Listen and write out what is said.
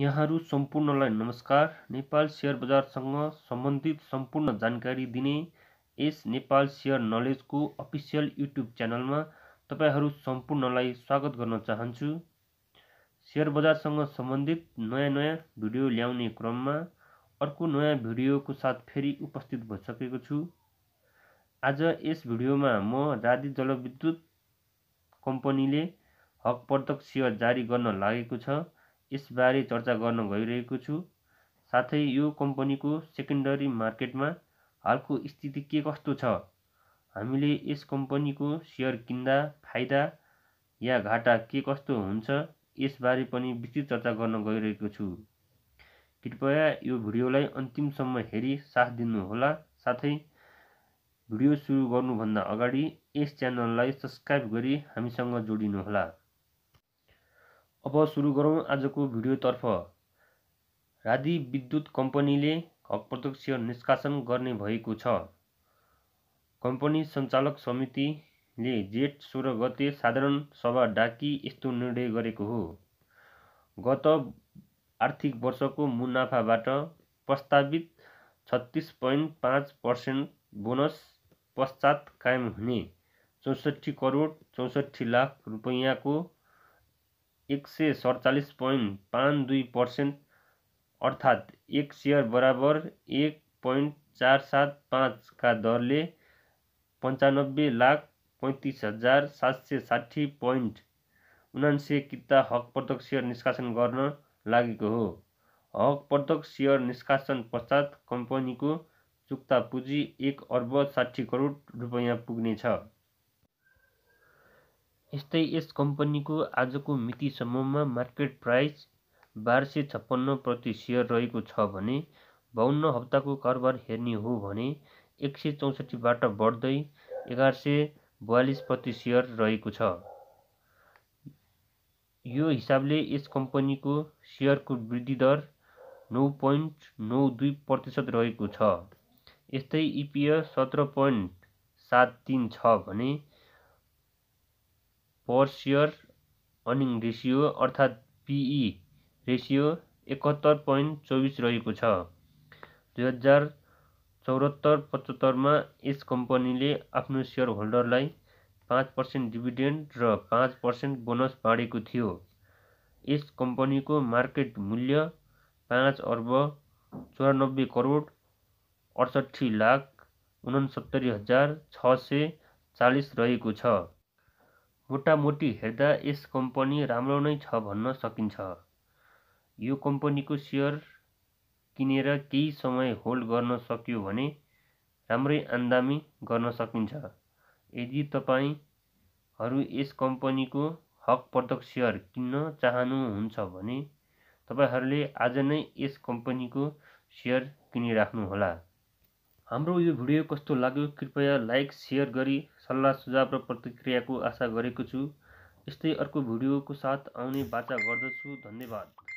यहाँहरू सम्पूर्णलाई नमस्कार नेपाल सेयर बजारसँग सम्बन्धित सम्पूर्ण जानकारी दिने यस नेपाल सेयर नलेजको अफिसियल युट्युब च्यानलमा तपाईँहरू सम्पूर्णलाई स्वागत गर्न चाहन्छु सेयर बजारसँग सम्बन्धित नयाँ नयाँ भिडियो ल्याउने क्रममा अर्को नयाँ भिडियोको साथ फेरि उपस्थित भइसकेको छु आज यस भिडियोमा म रादी जलविद्युत कम्पनीले हकपर्दक सेयर जारी गर्न लागेको छ यसबारे चर्चा गर्न गइरहेको छु साथै यो कम्पनीको सेकेन्डरी मार्केटमा हालको स्थिति के कस्तो छ हामीले यस कम्पनीको सेयर किन्दा फाइदा या घाटा के कस्तो हुन्छ यसबारे पनि विस्तृत चर्चा गर्न गइरहेको छु कृपया यो भिडियोलाई अन्तिमसम्म हेरी साथ दिनुहोला साथै भिडियो सुरु गर्नुभन्दा अगाडि यस च्यानललाई सब्सक्राइब गरी हामीसँग जोडिनुहोला अब सुरु गरौँ आजको भिडियोतर्फ रादी विद्युत कम्पनीले हक प्रत्यक्ष निष्कासन गर्ने भएको छ कम्पनी सञ्चालक समितिले जेठ सोह्र गते साधारण सभा डाकी यस्तो निर्णय गरेको हो गत आर्थिक वर्षको मुनाफाबाट प्रस्तावित छत्तिस पोइन्ट पाँच पर्सेन्ट बोनस पश्चात कायम हुने चौसठी करोड चौसठी लाख रुपैयाँको एक सय सडचालिस पोइन्ट पाँच दुई पर्सेन्ट अर्थात् एक सेयर बराबर एक पोइन्ट चार सात पाँचका दरले पन्चानब्बे लाख पैँतिस हजार सात सय साठी पोइन्ट उनान्से किता हकप्रदक सेयर निष्कासन गर्न लागेको हो हकप्रदक सेयर निष्कासन पश्चात कम्पनीको चुक्ता पुँजी एक अर्ब साठी करोड रुपियाँ पुग्नेछ यस्तै यस कम्पनीको आजको मितिसम्ममा मार्केट प्राइस बाह्र सय छप्पन्न प्रति सेयर रहेको छ भने बाहन्न हप्ताको कारोबार हेर्ने हो भने एक सय चौसठीबाट बढ्दै एघार सय बयालिस प्रति सेयर रहेको छ यो हिसाबले यस कम्पनीको सेयरको वृद्धि दर नौ पोइन्ट नौ दुई प्रतिशत रहेको छ यस्तै इपिएस सत्र पोइन्ट सात तिन छ भने पर्सियर अर्निङ रेसियो अर्थात् पिई रेसियो एकहत्तर पोइन्ट चौबिस रहेको छ दुई हजार चौहत्तर पचहत्तरमा यस कम्पनीले आफ्नो सेयर होल्डरलाई पाँच पर्सेन्ट डिभिडेन्ड र पाँच पर्सेन्ट बोनस बाँडेको थियो यस कम्पनीको मार्केट मूल्य पाँच अर्ब चौरानब्बे करोड अडसट्ठी लाख उनसत्तरी हजार छ सय चालिस रहेको छ मोटामोटी हेर्दा यस कम्पनी राम्रो नै छ भन्न सकिन्छ यो कम्पनीको सेयर किनेर केही समय होल्ड गर्न सक्यो भने राम्रै आम्दानी गर्न सकिन्छ यदि तपाईँहरू यस कम्पनीको हक हकप्रदक सेयर किन्न चाहनुहुन्छ भने तपाईँहरूले आज नै यस कम्पनीको सेयर किनिराख्नुहोला हाम्रो यो भिडियो कस्तो लाग्यो कृपया लाइक सेयर गरी सल्लाह सुझाव र प्रतिक्रियाको आशा गरेको छु यस्तै अर्को भिडियोको साथ आउने बाचा गर्दछु धन्यवाद